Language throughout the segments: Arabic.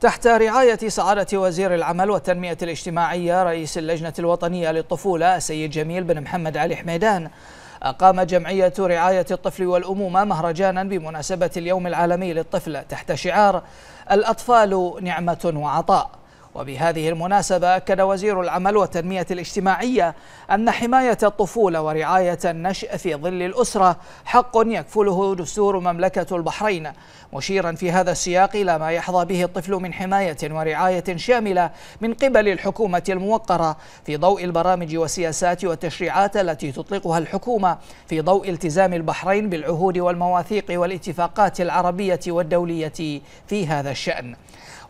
تحت رعاية سعادة وزير العمل والتنمية الاجتماعية رئيس اللجنة الوطنية للطفولة السيد جميل بن محمد علي حميدان أقام جمعية رعاية الطفل والأمومة مهرجانا بمناسبة اليوم العالمي للطفل تحت شعار الأطفال نعمة وعطاء وبهذه المناسبة أكد وزير العمل والتنمية الاجتماعية أن حماية الطفولة ورعاية النشء في ظل الأسرة حق يكفله دستور مملكة البحرين مشيرا في هذا السياق إلى ما يحظى به الطفل من حماية ورعاية شاملة من قبل الحكومة الموقرة في ضوء البرامج والسياسات والتشريعات التي تطلقها الحكومة في ضوء التزام البحرين بالعهود والمواثيق والاتفاقات العربية والدولية في هذا الشأن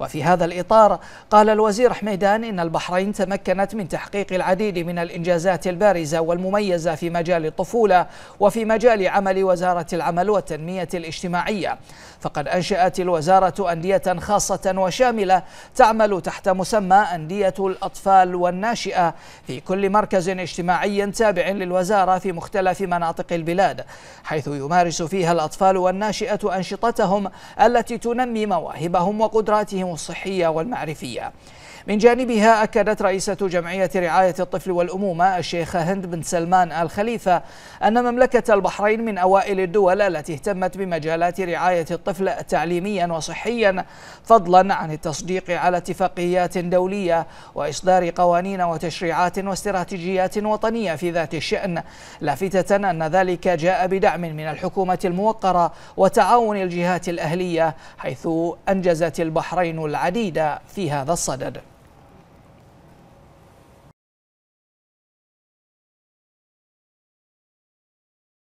وفي هذا الإطار قال الوزير حميدان إن البحرين تمكنت من تحقيق العديد من الإنجازات البارزة والمميزة في مجال الطفولة وفي مجال عمل وزارة العمل والتنمية الاجتماعية فقد أنشأت الوزارة أندية خاصة وشاملة تعمل تحت مسمى أندية الأطفال والناشئة في كل مركز اجتماعي تابع للوزارة في مختلف مناطق البلاد حيث يمارس فيها الأطفال والناشئة أنشطتهم التي تنمي مواهبهم وقدراتهم والصحية والمعرفية من جانبها أكدت رئيسة جمعية رعاية الطفل والأمومة الشيخة هند بن سلمان آل خليفة أن مملكة البحرين من أوائل الدول التي اهتمت بمجالات رعاية الطفل تعليميا وصحيا فضلا عن التصديق على اتفاقيات دولية وإصدار قوانين وتشريعات واستراتيجيات وطنية في ذات الشأن لافتة أن ذلك جاء بدعم من الحكومة الموقرة وتعاون الجهات الأهلية حيث أنجزت البحرين العديد في هذا الصدد